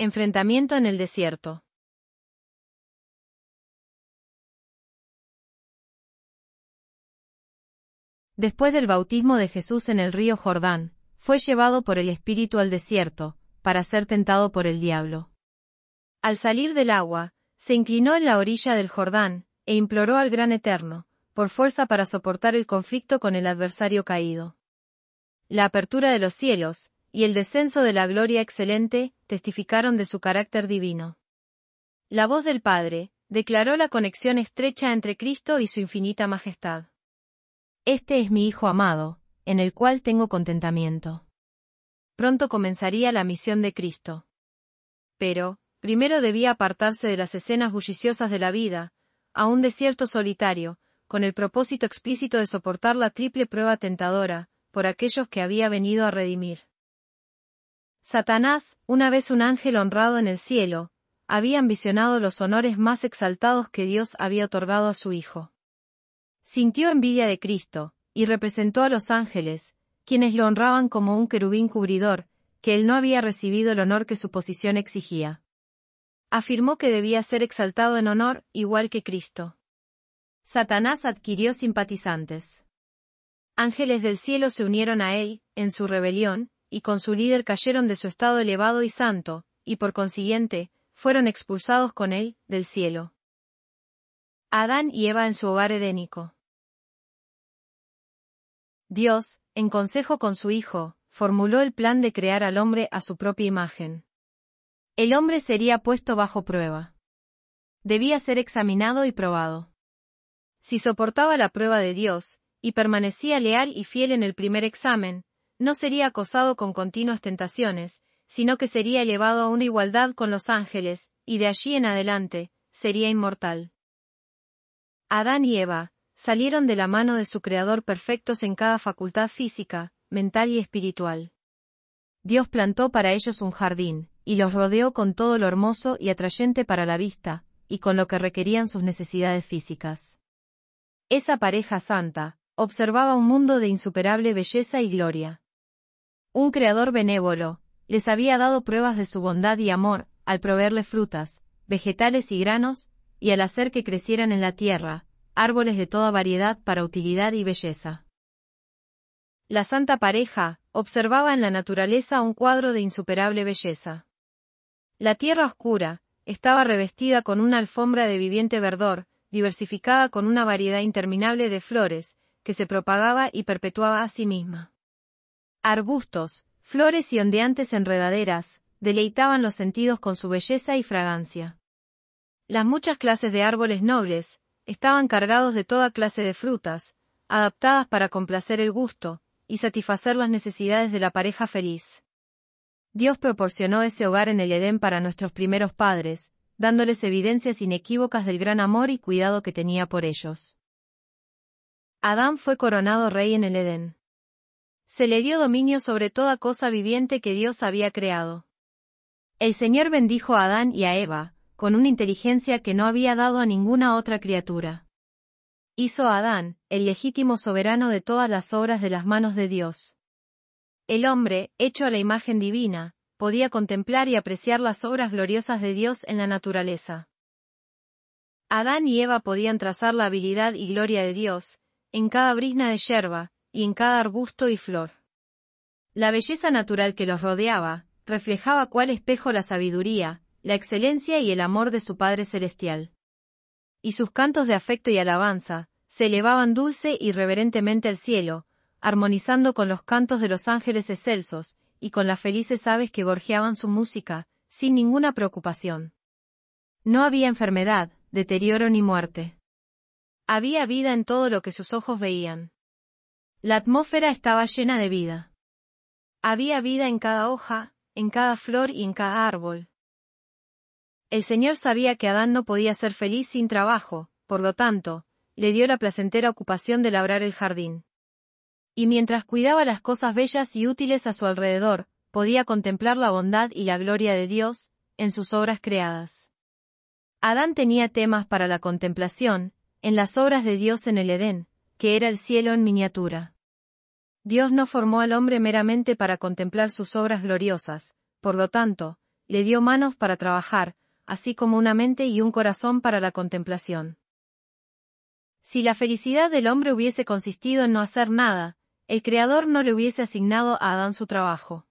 Enfrentamiento en el desierto. Después del bautismo de Jesús en el río Jordán, fue llevado por el Espíritu al desierto, para ser tentado por el diablo. Al salir del agua, se inclinó en la orilla del Jordán, e imploró al Gran Eterno, por fuerza para soportar el conflicto con el adversario caído. La apertura de los cielos, y el descenso de la gloria excelente, testificaron de su carácter divino. La voz del Padre, declaró la conexión estrecha entre Cristo y su infinita majestad. Este es mi Hijo amado, en el cual tengo contentamiento. Pronto comenzaría la misión de Cristo. Pero, primero debía apartarse de las escenas bulliciosas de la vida, a un desierto solitario, con el propósito explícito de soportar la triple prueba tentadora, por aquellos que había venido a redimir. Satanás, una vez un ángel honrado en el cielo, había ambicionado los honores más exaltados que Dios había otorgado a su Hijo. Sintió envidia de Cristo, y representó a los ángeles, quienes lo honraban como un querubín cubridor, que él no había recibido el honor que su posición exigía. Afirmó que debía ser exaltado en honor, igual que Cristo. Satanás adquirió simpatizantes. Ángeles del cielo se unieron a él, en su rebelión, y con su líder cayeron de su estado elevado y santo, y por consiguiente, fueron expulsados con él, del cielo. Adán y Eva en su hogar edénico. Dios, en consejo con su Hijo, formuló el plan de crear al hombre a su propia imagen. El hombre sería puesto bajo prueba. Debía ser examinado y probado. Si soportaba la prueba de Dios, y permanecía leal y fiel en el primer examen, no sería acosado con continuas tentaciones, sino que sería elevado a una igualdad con los ángeles, y de allí en adelante, sería inmortal. Adán y Eva, salieron de la mano de su Creador perfectos en cada facultad física, mental y espiritual. Dios plantó para ellos un jardín, y los rodeó con todo lo hermoso y atrayente para la vista, y con lo que requerían sus necesidades físicas. Esa pareja santa, observaba un mundo de insuperable belleza y gloria. Un creador benévolo, les había dado pruebas de su bondad y amor, al proveerle frutas, vegetales y granos, y al hacer que crecieran en la tierra, árboles de toda variedad para utilidad y belleza. La santa pareja observaba en la naturaleza un cuadro de insuperable belleza. La tierra oscura estaba revestida con una alfombra de viviente verdor, diversificada con una variedad interminable de flores, que se propagaba y perpetuaba a sí misma. Arbustos, flores y ondeantes enredaderas, deleitaban los sentidos con su belleza y fragancia. Las muchas clases de árboles nobles, estaban cargados de toda clase de frutas, adaptadas para complacer el gusto, y satisfacer las necesidades de la pareja feliz. Dios proporcionó ese hogar en el Edén para nuestros primeros padres, dándoles evidencias inequívocas del gran amor y cuidado que tenía por ellos. Adán fue coronado rey en el Edén se le dio dominio sobre toda cosa viviente que Dios había creado. El Señor bendijo a Adán y a Eva, con una inteligencia que no había dado a ninguna otra criatura. Hizo a Adán, el legítimo soberano de todas las obras de las manos de Dios. El hombre, hecho a la imagen divina, podía contemplar y apreciar las obras gloriosas de Dios en la naturaleza. Adán y Eva podían trazar la habilidad y gloria de Dios, en cada brisna de yerba, y en cada arbusto y flor. La belleza natural que los rodeaba, reflejaba cual espejo la sabiduría, la excelencia y el amor de su Padre Celestial. Y sus cantos de afecto y alabanza, se elevaban dulce y reverentemente al cielo, armonizando con los cantos de los ángeles excelsos, y con las felices aves que gorjeaban su música, sin ninguna preocupación. No había enfermedad, deterioro ni muerte. Había vida en todo lo que sus ojos veían. La atmósfera estaba llena de vida. Había vida en cada hoja, en cada flor y en cada árbol. El Señor sabía que Adán no podía ser feliz sin trabajo, por lo tanto, le dio la placentera ocupación de labrar el jardín. Y mientras cuidaba las cosas bellas y útiles a su alrededor, podía contemplar la bondad y la gloria de Dios, en sus obras creadas. Adán tenía temas para la contemplación, en las obras de Dios en el Edén, que era el cielo en miniatura. Dios no formó al hombre meramente para contemplar sus obras gloriosas, por lo tanto, le dio manos para trabajar, así como una mente y un corazón para la contemplación. Si la felicidad del hombre hubiese consistido en no hacer nada, el Creador no le hubiese asignado a Adán su trabajo.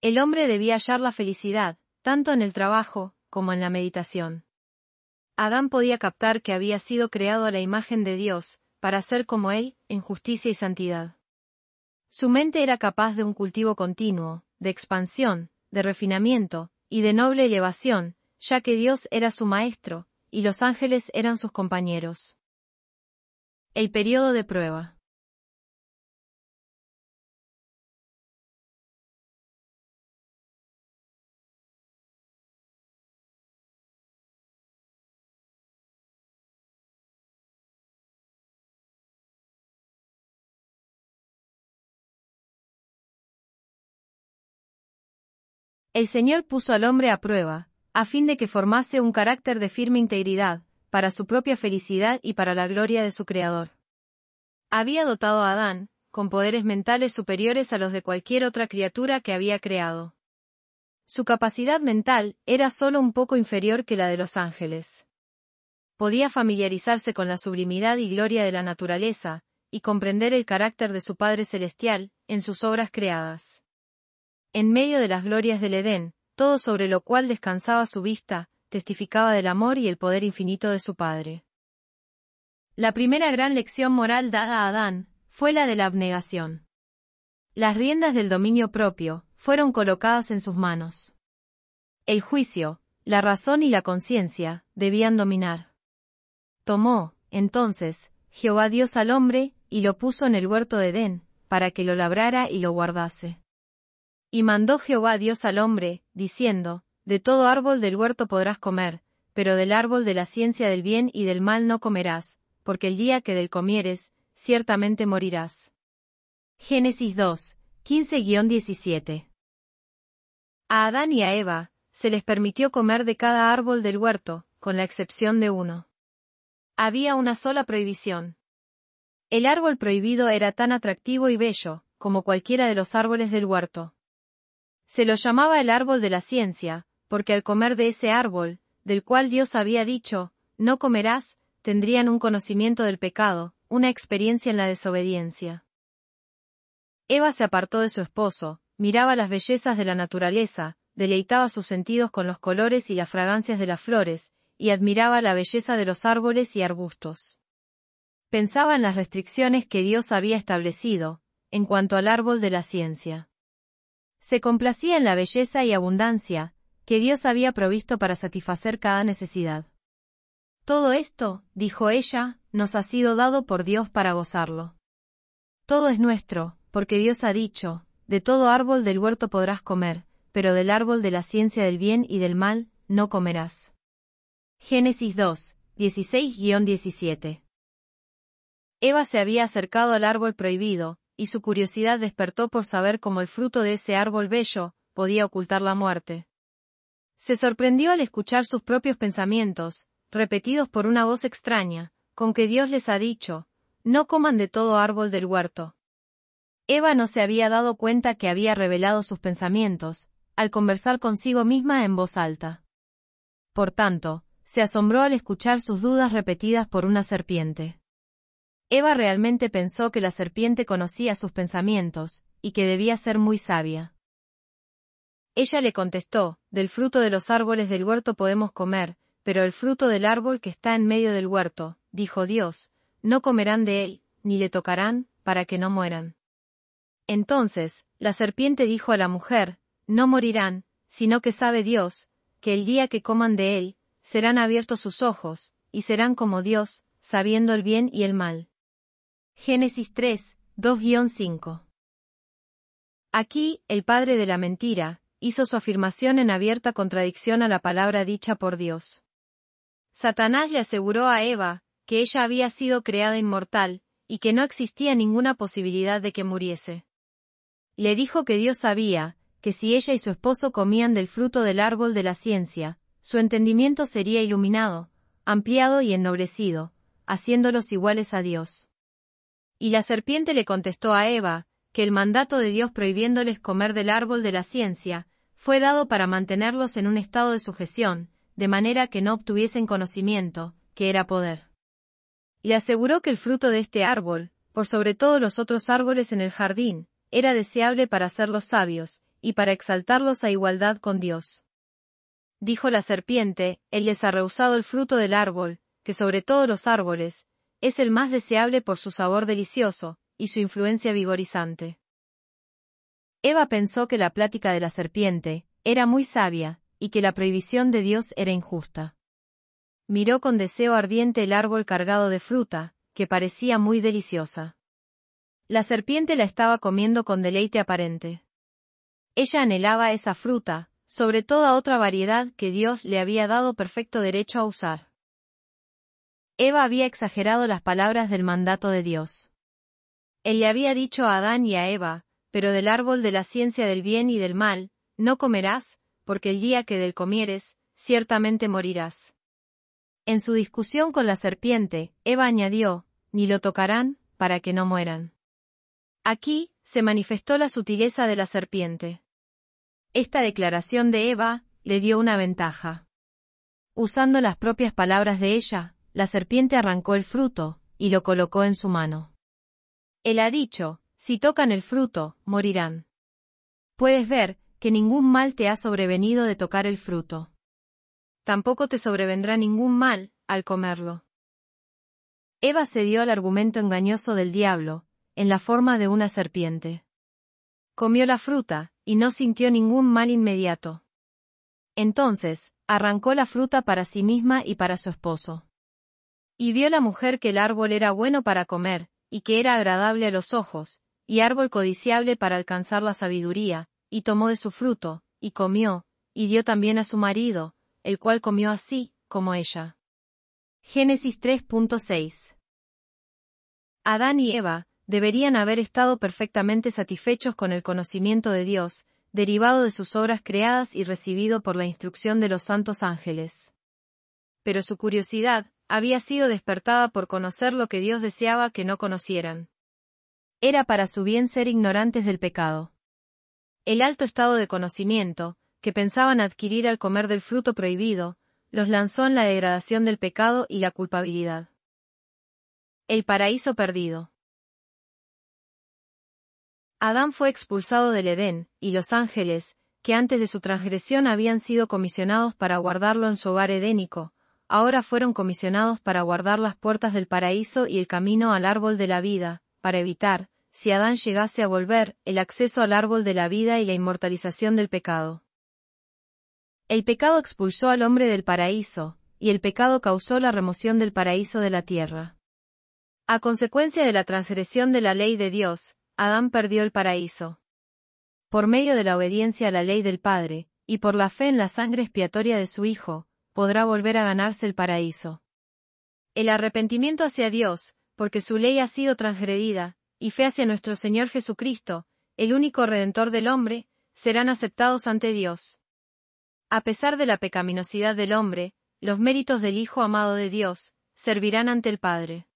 El hombre debía hallar la felicidad, tanto en el trabajo, como en la meditación. Adán podía captar que había sido creado a la imagen de Dios, para ser como Él, en justicia y santidad. Su mente era capaz de un cultivo continuo, de expansión, de refinamiento, y de noble elevación, ya que Dios era su Maestro, y los ángeles eran sus compañeros. El periodo de prueba. El Señor puso al hombre a prueba, a fin de que formase un carácter de firme integridad, para su propia felicidad y para la gloria de su Creador. Había dotado a Adán, con poderes mentales superiores a los de cualquier otra criatura que había creado. Su capacidad mental era solo un poco inferior que la de los ángeles. Podía familiarizarse con la sublimidad y gloria de la naturaleza, y comprender el carácter de su Padre Celestial, en sus obras creadas en medio de las glorias del Edén, todo sobre lo cual descansaba su vista, testificaba del amor y el poder infinito de su Padre. La primera gran lección moral dada a Adán fue la de la abnegación. Las riendas del dominio propio fueron colocadas en sus manos. El juicio, la razón y la conciencia debían dominar. Tomó, entonces, Jehová Dios al hombre, y lo puso en el huerto de Edén, para que lo labrara y lo guardase. Y mandó Jehová Dios al hombre, diciendo, De todo árbol del huerto podrás comer, pero del árbol de la ciencia del bien y del mal no comerás, porque el día que del comieres, ciertamente morirás. Génesis 2, 15-17 A Adán y a Eva, se les permitió comer de cada árbol del huerto, con la excepción de uno. Había una sola prohibición. El árbol prohibido era tan atractivo y bello, como cualquiera de los árboles del huerto. Se lo llamaba el árbol de la ciencia, porque al comer de ese árbol, del cual Dios había dicho, no comerás, tendrían un conocimiento del pecado, una experiencia en la desobediencia. Eva se apartó de su esposo, miraba las bellezas de la naturaleza, deleitaba sus sentidos con los colores y las fragancias de las flores, y admiraba la belleza de los árboles y arbustos. Pensaba en las restricciones que Dios había establecido, en cuanto al árbol de la ciencia. Se complacía en la belleza y abundancia que Dios había provisto para satisfacer cada necesidad. Todo esto, dijo ella, nos ha sido dado por Dios para gozarlo. Todo es nuestro, porque Dios ha dicho, de todo árbol del huerto podrás comer, pero del árbol de la ciencia del bien y del mal, no comerás. Génesis 2, 16-17. Eva se había acercado al árbol prohibido, y su curiosidad despertó por saber cómo el fruto de ese árbol bello podía ocultar la muerte. Se sorprendió al escuchar sus propios pensamientos, repetidos por una voz extraña, con que Dios les ha dicho, no coman de todo árbol del huerto. Eva no se había dado cuenta que había revelado sus pensamientos, al conversar consigo misma en voz alta. Por tanto, se asombró al escuchar sus dudas repetidas por una serpiente. Eva realmente pensó que la serpiente conocía sus pensamientos, y que debía ser muy sabia. Ella le contestó, Del fruto de los árboles del huerto podemos comer, pero el fruto del árbol que está en medio del huerto, dijo Dios, no comerán de él, ni le tocarán, para que no mueran. Entonces, la serpiente dijo a la mujer, No morirán, sino que sabe Dios, que el día que coman de él, serán abiertos sus ojos, y serán como Dios, sabiendo el bien y el mal. Génesis 3, 2-5. Aquí, el padre de la mentira, hizo su afirmación en abierta contradicción a la palabra dicha por Dios. Satanás le aseguró a Eva, que ella había sido creada inmortal, y que no existía ninguna posibilidad de que muriese. Le dijo que Dios sabía, que si ella y su esposo comían del fruto del árbol de la ciencia, su entendimiento sería iluminado, ampliado y ennoblecido, haciéndolos iguales a Dios. Y la serpiente le contestó a Eva, que el mandato de Dios prohibiéndoles comer del árbol de la ciencia, fue dado para mantenerlos en un estado de sujeción, de manera que no obtuviesen conocimiento, que era poder. Y aseguró que el fruto de este árbol, por sobre todos los otros árboles en el jardín, era deseable para hacerlos sabios, y para exaltarlos a igualdad con Dios. Dijo la serpiente, Él les ha rehusado el fruto del árbol, que sobre todos los árboles, es el más deseable por su sabor delicioso y su influencia vigorizante. Eva pensó que la plática de la serpiente era muy sabia y que la prohibición de Dios era injusta. Miró con deseo ardiente el árbol cargado de fruta, que parecía muy deliciosa. La serpiente la estaba comiendo con deleite aparente. Ella anhelaba esa fruta, sobre toda otra variedad que Dios le había dado perfecto derecho a usar. Eva había exagerado las palabras del mandato de Dios. Él le había dicho a Adán y a Eva, pero del árbol de la ciencia del bien y del mal, no comerás, porque el día que del comieres, ciertamente morirás. En su discusión con la serpiente, Eva añadió, ni lo tocarán, para que no mueran. Aquí, se manifestó la sutileza de la serpiente. Esta declaración de Eva, le dio una ventaja. Usando las propias palabras de ella, la serpiente arrancó el fruto, y lo colocó en su mano. Él ha dicho, si tocan el fruto, morirán. Puedes ver, que ningún mal te ha sobrevenido de tocar el fruto. Tampoco te sobrevendrá ningún mal, al comerlo. Eva cedió al argumento engañoso del diablo, en la forma de una serpiente. Comió la fruta, y no sintió ningún mal inmediato. Entonces, arrancó la fruta para sí misma y para su esposo. Y vio la mujer que el árbol era bueno para comer, y que era agradable a los ojos, y árbol codiciable para alcanzar la sabiduría, y tomó de su fruto, y comió, y dio también a su marido, el cual comió así, como ella. Génesis 3.6 Adán y Eva, deberían haber estado perfectamente satisfechos con el conocimiento de Dios, derivado de sus obras creadas y recibido por la instrucción de los santos ángeles. Pero su curiosidad, había sido despertada por conocer lo que Dios deseaba que no conocieran. Era para su bien ser ignorantes del pecado. El alto estado de conocimiento, que pensaban adquirir al comer del fruto prohibido, los lanzó en la degradación del pecado y la culpabilidad. El paraíso perdido. Adán fue expulsado del Edén, y los ángeles, que antes de su transgresión habían sido comisionados para guardarlo en su hogar edénico, ahora fueron comisionados para guardar las puertas del paraíso y el camino al árbol de la vida, para evitar, si Adán llegase a volver, el acceso al árbol de la vida y la inmortalización del pecado. El pecado expulsó al hombre del paraíso, y el pecado causó la remoción del paraíso de la tierra. A consecuencia de la transgresión de la ley de Dios, Adán perdió el paraíso. Por medio de la obediencia a la ley del Padre, y por la fe en la sangre expiatoria de su Hijo, podrá volver a ganarse el paraíso. El arrepentimiento hacia Dios, porque su ley ha sido transgredida, y fe hacia nuestro Señor Jesucristo, el único Redentor del hombre, serán aceptados ante Dios. A pesar de la pecaminosidad del hombre, los méritos del Hijo amado de Dios, servirán ante el Padre.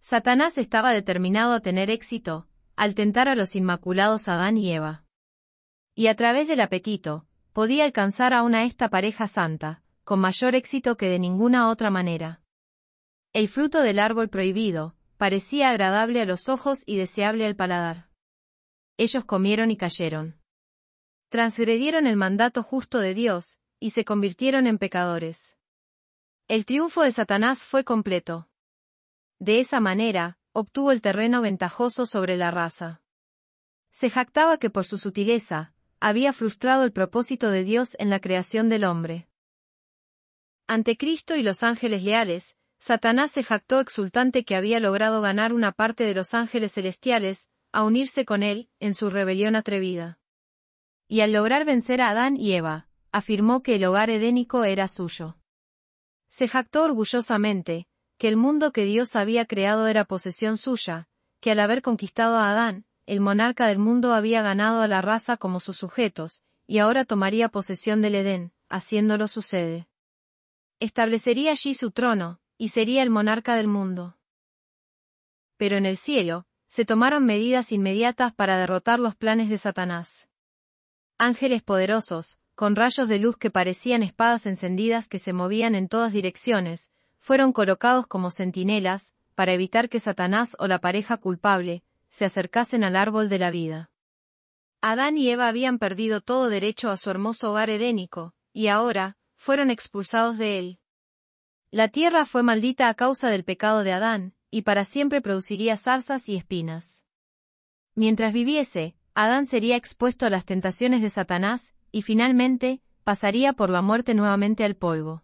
Satanás estaba determinado a tener éxito, al tentar a los inmaculados Adán y Eva. Y a través del apetito, podía alcanzar aún a esta pareja santa, con mayor éxito que de ninguna otra manera. El fruto del árbol prohibido, parecía agradable a los ojos y deseable al paladar. Ellos comieron y cayeron. Transgredieron el mandato justo de Dios, y se convirtieron en pecadores. El triunfo de Satanás fue completo. De esa manera, obtuvo el terreno ventajoso sobre la raza. Se jactaba que por su sutileza, había frustrado el propósito de Dios en la creación del hombre. Ante Cristo y los ángeles leales, Satanás se jactó exultante que había logrado ganar una parte de los ángeles celestiales, a unirse con él, en su rebelión atrevida. Y al lograr vencer a Adán y Eva, afirmó que el hogar edénico era suyo. Se jactó orgullosamente, que el mundo que Dios había creado era posesión suya, que al haber conquistado a Adán, el monarca del mundo había ganado a la raza como sus sujetos, y ahora tomaría posesión del Edén, haciéndolo sucede. Establecería allí su trono, y sería el monarca del mundo. Pero en el cielo, se tomaron medidas inmediatas para derrotar los planes de Satanás. Ángeles poderosos, con rayos de luz que parecían espadas encendidas que se movían en todas direcciones, fueron colocados como centinelas, para evitar que Satanás o la pareja culpable, se acercasen al árbol de la vida. Adán y Eva habían perdido todo derecho a su hermoso hogar edénico, y ahora, fueron expulsados de él. La tierra fue maldita a causa del pecado de Adán, y para siempre produciría zarzas y espinas. Mientras viviese, Adán sería expuesto a las tentaciones de Satanás, y finalmente, pasaría por la muerte nuevamente al polvo.